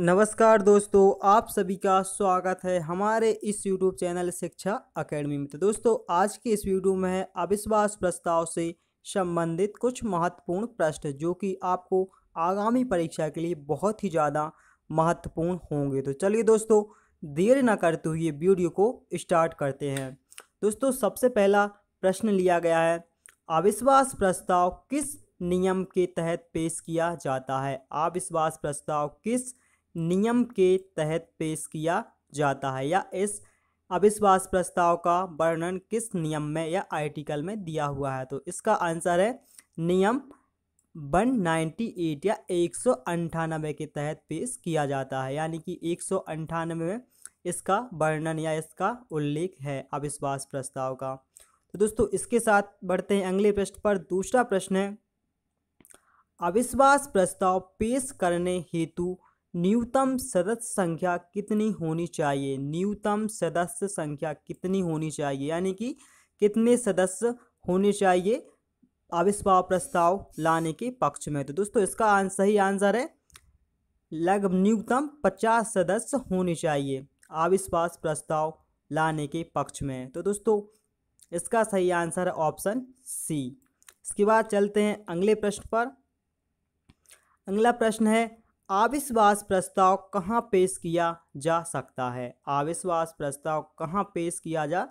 नमस्कार दोस्तों आप सभी का स्वागत है हमारे इस यूट्यूब चैनल शिक्षा अकेडमी में तो दोस्तों आज के इस वीडियो में है अविश्वास प्रस्ताव से संबंधित कुछ महत्वपूर्ण प्रश्न जो कि आपको आगामी परीक्षा के लिए बहुत ही ज़्यादा महत्वपूर्ण होंगे तो चलिए दोस्तों देर न करते हुए वीडियो को स्टार्ट करते हैं दोस्तों सबसे पहला प्रश्न लिया गया है अविश्वास प्रस्ताव किस नियम के तहत पेश किया जाता है अविश्वास प्रस्ताव किस नियम के तहत पेश किया जाता है या इस अविश्वास प्रस्ताव का वर्णन किस नियम में या आर्टिकल में दिया हुआ है तो इसका आंसर है नियम 198 या एक के तहत पेश किया जाता है यानी कि एक में इसका वर्णन या इसका उल्लेख है अविश्वास प्रस्ताव का तो दोस्तों इसके साथ बढ़ते हैं अगले प्रश्न पर दूसरा प्रश्न है अविश्वास प्रस्ताव पेश करने हेतु न्यूनतम सदस्य संख्या कितनी होनी चाहिए न्यूनतम सदस्य संख्या कितनी होनी चाहिए यानी कि कितने सदस्य होने चाहिए अविश्वास प्रस्ताव लाने के पक्ष में तो दोस्तों इसका सही आंसर है लगभग न्यूनतम पचास सदस्य होने चाहिए अविश्वास प्रस्ताव लाने के पक्ष में तो दोस्तों इसका सही आंसर है ऑप्शन सी इसके बाद चलते हैं अगले प्रश्न पर अगला प्रश्न है आविश्वास प्रस्ताव कहाँ पेश किया जा सकता है आविश्वास प्रस्ताव कहाँ पेश किया जा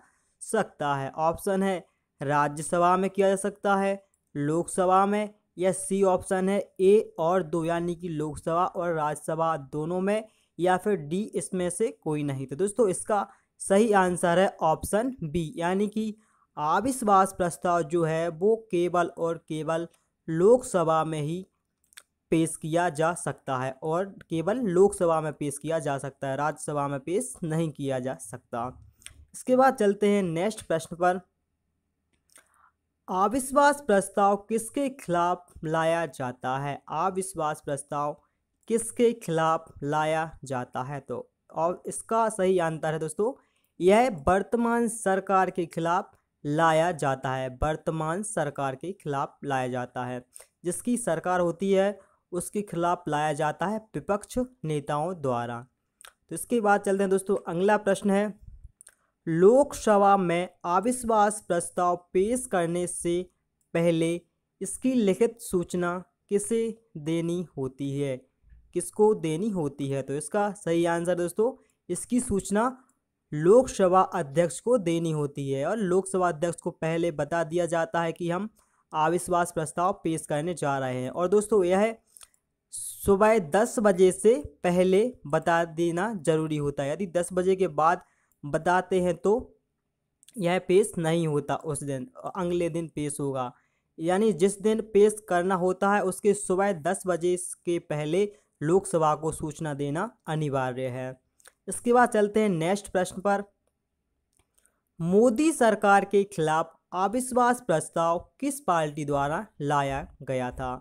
सकता है ऑप्शन है राज्यसभा में किया जा सकता है लोकसभा में या सी ऑप्शन है ए और दो यानी कि लोकसभा और राज्यसभा दोनों में या फिर डी इसमें से कोई नहीं तो दोस्तों इसका सही आंसर है ऑप्शन बी यानी कि आविश्वास प्रस्ताव जो है वो केवल और केवल लोकसभा में ही पेश किया जा सकता है और केवल लोकसभा में पेश किया जा सकता है राज्यसभा में पेश नहीं किया जा सकता इसके बाद चलते हैं नेक्स्ट प्रश्न पर अविश्वास प्रस्ताव किसके खिलाफ लाया जाता है अविश्वास प्रस्ताव किसके खिलाफ लाया जाता है तो और इसका सही आंसर है दोस्तों यह वर्तमान सरकार के खिलाफ लाया जाता है वर्तमान सरकार के खिलाफ लाया जाता है जिसकी सरकार होती है उसके खिलाफ लाया जाता है विपक्ष नेताओं द्वारा तो इसके बाद चलते हैं दोस्तों अगला प्रश्न है लोकसभा में अविश्वास प्रस्ताव पेश करने से पहले इसकी लिखित सूचना किसे देनी होती है किसको देनी होती है तो इसका सही आंसर दोस्तों इसकी सूचना लोकसभा अध्यक्ष को देनी होती है और लोकसभा अध्यक्ष को पहले बता दिया जाता है कि हम अविश्वास प्रस्ताव पेश करने जा रहे हैं और दोस्तों यह है सुबह दस बजे से पहले बता देना ज़रूरी होता है यदि दस बजे के बाद बताते हैं तो यह पेश नहीं होता उस दिन अगले दिन पेश होगा यानी जिस दिन पेश करना होता है उसके सुबह दस बजे के पहले लोकसभा को सूचना देना अनिवार्य है इसके बाद चलते हैं नेक्स्ट प्रश्न पर मोदी सरकार के खिलाफ अविश्वास प्रस्ताव किस पार्टी द्वारा लाया गया था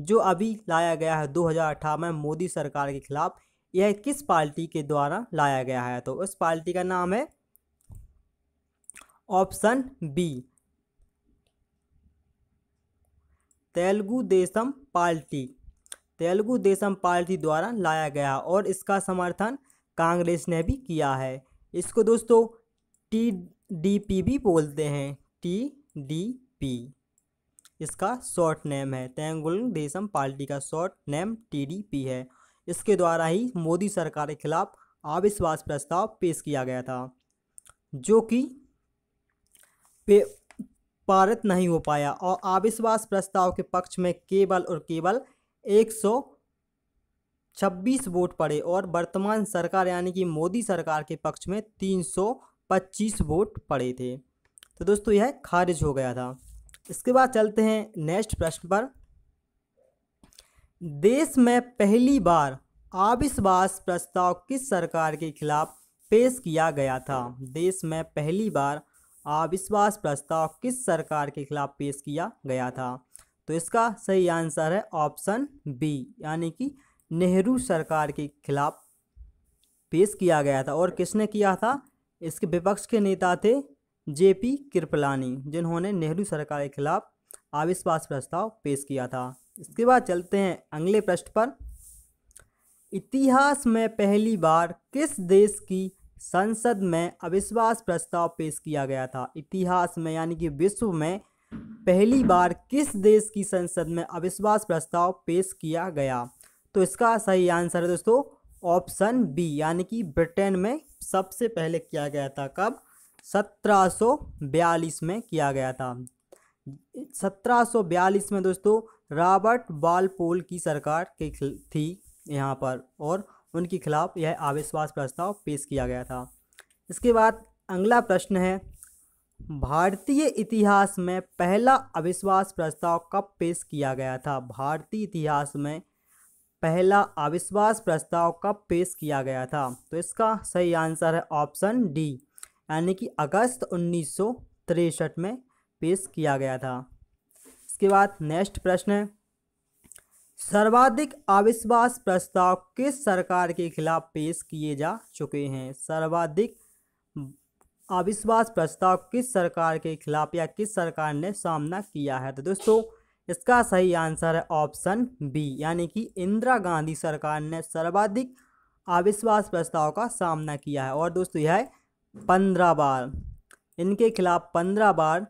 जो अभी लाया गया है 2018 में मोदी सरकार के खिलाफ यह किस पार्टी के द्वारा लाया गया है तो उस पार्टी का नाम है option B Telugu Desam party Telugu Desam party द्वारा लाया गया और इसका समर्थन कांग्रेस ने भी किया है इसको दोस्तों टी डी पी भी बोलते हैं टी डी पी इसका शॉर्ट नेम है तेंगुल देशम पार्टी का शॉर्ट नेम टीडीपी है इसके द्वारा ही मोदी सरकार के खिलाफ अविश्वास प्रस्ताव पेश किया गया था जो कि पारित नहीं हो पाया और अविश्वास प्रस्ताव के पक्ष में केवल और केवल 126 वोट पड़े और वर्तमान सरकार यानी कि मोदी सरकार के पक्ष में 325 वोट पड़े थे तो दोस्तों यह खारिज हो गया था इसके बाद चलते हैं नेक्स्ट प्रश्न पर देश में पहली बार आविश्वास प्रस्ताव किस सरकार के खिलाफ पेश किया गया था देश में पहली बार अविश्वास प्रस्ताव किस सरकार के खिलाफ पेश किया गया था तो इसका सही आंसर है ऑप्शन बी यानी कि नेहरू सरकार के खिलाफ पेश किया गया था और किसने किया था इसके विपक्ष के नेता थे जे पी कृपलानी जिन्होंने नेहरू सरकार के खिलाफ अविश्वास प्रस्ताव पेश किया था इसके बाद चलते हैं अगले प्रश्न पर इतिहास में पहली बार किस देश की संसद में अविश्वास प्रस्ताव पेश किया गया था इतिहास में यानी कि विश्व में पहली बार किस देश की संसद में अविश्वास प्रस्ताव पेश किया गया तो इसका सही आंसर है दोस्तों ऑप्शन बी यानी कि ब्रिटेन में सबसे पहले किया गया था कब 1742 में किया गया था 1742 में दोस्तों रॉबर्ट बालपोल की सरकार के थी यहाँ पर और उनके खिलाफ यह अविश्वास प्रस्ताव पेश किया गया था इसके बाद अगला प्रश्न है भारतीय इतिहास में पहला अविश्वास प्रस्ताव कब पेश किया गया था भारतीय इतिहास में पहला अविश्वास प्रस्ताव कब पेश किया गया था तो इसका सही आंसर है ऑप्शन डी यानी कि अगस्त उन्नीस में पेश किया गया था इसके बाद नेक्स्ट प्रश्न है सर्वाधिक अविश्वास प्रस्ताव किस सरकार के खिलाफ पेश किए जा चुके हैं सर्वाधिक अविश्वास प्रस्ताव किस सरकार के खिलाफ या किस सरकार ने सामना किया है तो दोस्तों इसका सही आंसर है ऑप्शन बी यानी कि इंदिरा गांधी सरकार ने सर्वाधिक अविश्वास प्रस्ताव का सामना किया है और दोस्तों यह पंद्रह बार इनके खिलाफ पंद्रह बार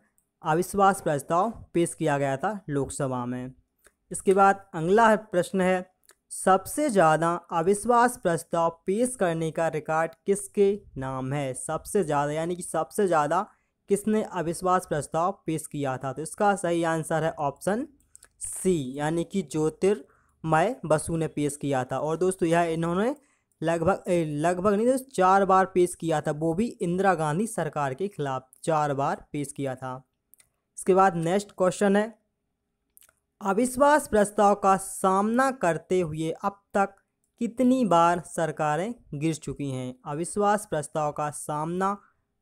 अविश्वास प्रस्ताव पेश किया गया था लोकसभा में इसके बाद अगला प्रश्न है सबसे ज़्यादा अविश्वास प्रस्ताव पेश करने का रिकॉर्ड किसके नाम है सबसे ज़्यादा यानी कि सबसे ज़्यादा किसने अविश्वास प्रस्ताव पेश किया था तो इसका सही आंसर है ऑप्शन सी यानी कि ज्योतिर्मय बसु ने पेश किया था और दोस्तों यह इन्होंने लगभग लगभग नहीं तो चार बार पेश किया था वो भी इंदिरा गांधी सरकार के खिलाफ चार बार पेश किया था इसके बाद नेक्स्ट क्वेश्चन है अविश्वास प्रस्ताव का सामना करते हुए अब तक कितनी बार सरकारें गिर चुकी हैं अविश्वास प्रस्ताव का सामना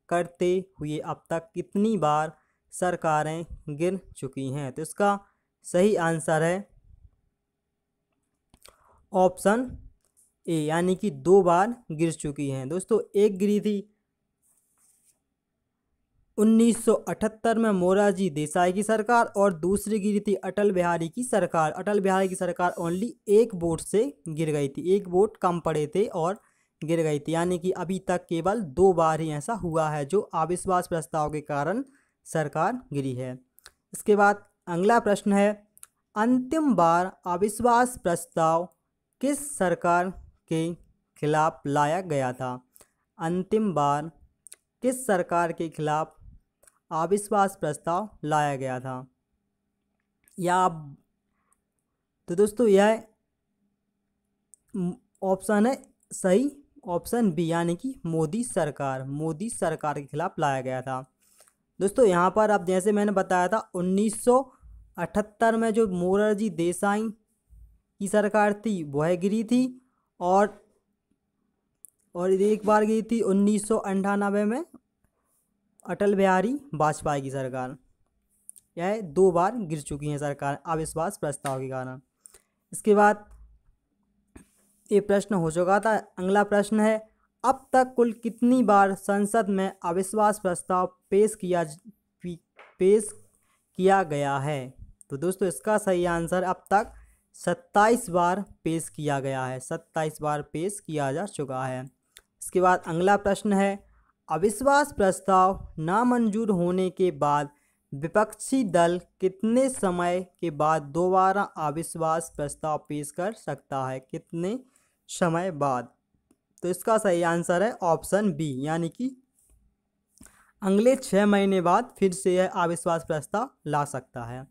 करते हुए अब तक कितनी बार सरकारें गिर चुकी हैं तो इसका सही आंसर है ऑप्शन ए यानी कि दो बार गिर चुकी हैं दोस्तों एक गिरी थी 1978 में मोरारजी देसाई की सरकार और दूसरी गिरी थी अटल बिहारी की सरकार अटल बिहारी की सरकार ओनली एक वोट से गिर गई थी एक वोट कम पड़े थे और गिर गई थी यानी कि अभी तक केवल दो बार ही ऐसा हुआ है जो अविश्वास प्रस्ताव के कारण सरकार गिरी है इसके बाद अगला प्रश्न है अंतिम बार अविश्वास प्रस्ताव किस सरकार के खिलाफ लाया गया था अंतिम बार किस सरकार के खिलाफ अविश्वास प्रस्ताव लाया गया था या आप तो दोस्तों यह ऑप्शन है सही ऑप्शन बी यानी कि मोदी सरकार मोदी सरकार के खिलाफ लाया गया था दोस्तों यहाँ पर आप जैसे मैंने बताया था 1978 में जो मोरारजी देसाई की सरकार थी वह गिरी थी और और एक बार गई थी उन्नीस में अटल बिहारी वाजपेयी की सरकार यह दो बार गिर चुकी है सरकार अविश्वास प्रस्ताव के कारण इसके बाद ये प्रश्न हो चुका था अगला प्रश्न है अब तक कुल कितनी बार संसद में अविश्वास प्रस्ताव पेश किया पेश किया गया है तो दोस्तों इसका सही आंसर अब तक सत्ताईस बार पेश किया गया है सत्ताईस बार पेश किया जा चुका है इसके बाद अगला प्रश्न है अविश्वास प्रस्ताव नामंजूर होने के बाद विपक्षी दल कितने समय के बाद दोबारा अविश्वास प्रस्ताव पेश कर सकता है कितने समय बाद तो इसका सही आंसर है ऑप्शन बी यानी कि अगले छः महीने बाद फिर से यह अविश्वास प्रस्ताव ला सकता है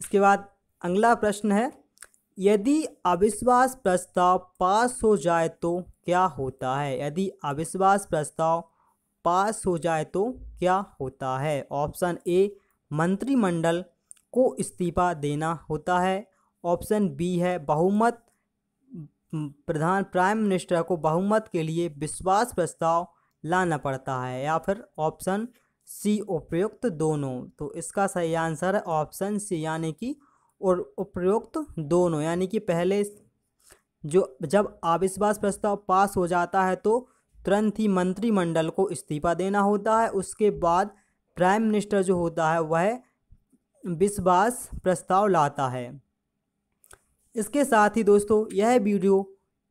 इसके बाद अगला प्रश्न है यदि अविश्वास प्रस्ताव पास हो जाए तो क्या होता है यदि अविश्वास प्रस्ताव पास हो जाए तो क्या होता है ऑप्शन ए मंत्रिमंडल को इस्तीफा देना होता है ऑप्शन बी है बहुमत प्रधान प्राइम मिनिस्टर को बहुमत के लिए विश्वास प्रस्ताव लाना पड़ता है या फिर ऑप्शन सी उपयुक्त दोनों तो इसका सही आंसर है ऑप्शन सी यानी कि और उपरोक्त दोनों यानी कि पहले जो जब अविश्वास प्रस्ताव पास हो जाता है तो तुरंत ही मंत्रिमंडल को इस्तीफा देना होता है उसके बाद प्राइम मिनिस्टर जो होता है वह विश्वास प्रस्ताव लाता है इसके साथ ही दोस्तों यह वीडियो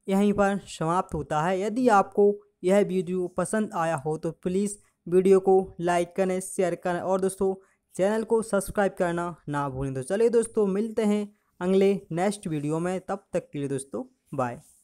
यहीं पर समाप्त होता है यदि आपको यह वीडियो पसंद आया हो तो प्लीज़ वीडियो को लाइक करें शेयर करें और दोस्तों चैनल को सब्सक्राइब करना ना भूलें तो चलिए दोस्तों मिलते हैं अगले नेक्स्ट वीडियो में तब तक के लिए दोस्तों बाय